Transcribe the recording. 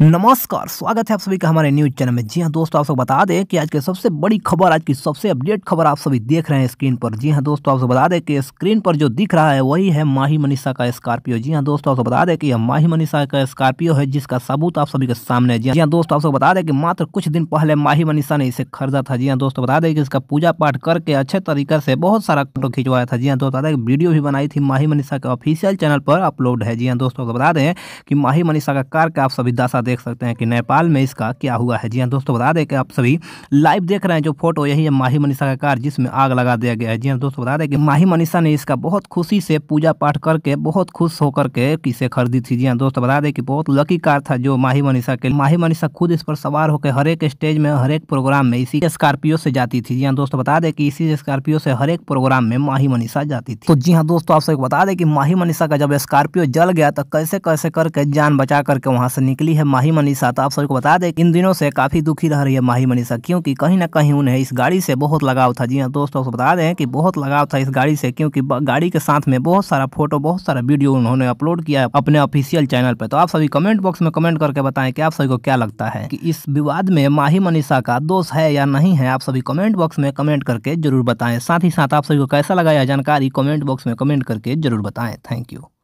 नमस्कार स्वागत है आप सभी का हमारे न्यूज चैनल में जी हाँ दोस्तों आप सब बता दें कि आज की सबसे बड़ी खबर आज की सबसे अपडेट खबर आप सभी देख रहे हैं स्क्रीन पर जी हाँ दोस्तों आप सब बता दें कि स्क्रीन पर जो दिख रहा है वही है माही मनीषा का स्कॉर्पियो जी हाँ दोस्तों आप सब बता दें कि यह माही मनीषा का स्कॉर्पियो है जिसका सबूत आप सभी के सामने जी हाँ दोस्तों आप सब बता दें कि मात्र कुछ दिन पहले माही मनीषा ने इसे खरीदा था जी हाँ दोस्तों बता दें कि इसका पूजा पाठ करके अच्छे तरीके से बहुत सारा फोटो खिंचवाया था जी हाँ दोस्तों बता दें वीडियो भी बनाई थी माही मनीषा के ऑफिशियल चैनल पर अपलोड है जी हाँ दोस्तों बता दें कि माही मनीषा का कार का आप सभी दासा साथ देख सकते हैं कि नेपाल में इसका क्या हुआ है जी हाँ दोस्तों बता दें कि आप सभी लाइव देख रहे हैं जो फोटो यही है माही मनीषा का कार जिसमें आग लगा दिया गया है जी हाँ दोस्तों बता दें कि माही मनीषा ने इसका बहुत खुशी से पूजा पाठ करके बहुत खुश होकर के इसे खरीदी थी जी हाँ दोस्तों बता दें कि बहुत लकी कार था जो माही मनीषा के माही मनीषा खुद इस पर सवार होकर हर एक स्टेज में हर एक प्रोग्राम में इसी स्कॉर्पियो से जाती थी जी हाँ दोस्तों बता दें कि इसी स्कॉर्पियो से हर एक प्रोग्राम में माही मनीषा जाती थी तो जी हाँ दोस्तों आपसे बता दें कि माही मनीषा का जब स्कॉर्पियो जल गया तो कैसे कैसे करके जान बचा करके वहां से निकली है माही मनीषा तो आप सभी को बता दें इन दिनों से काफी दुखी रह रही है माही मनीषा क्योंकि कहीं ना कहीं उन्हें इस गाड़ी से बहुत लगाव था जी हाँ दोस्तों बता दें कि बहुत लगाव था इस गाड़ी से क्योंकि गाड़ी के साथ में बहुत सारा फोटो बहुत सारा वीडियो उन्होंने अपलोड किया अपने ऑफिशियल चैनल पर तो आप सभी कमेंट बॉक्स में कमेंट करके बताए की आप सभी को क्या लगता है की इस विवाद में माही मनीषा का दोष है या नहीं है आप सभी कमेंट बॉक्स में कमेंट करके जरूर बताए साथ ही साथ आप सभी को कैसा लगा यह जानकारी कमेंट बॉक्स में कमेंट करके जरूर बताएं थैंक यू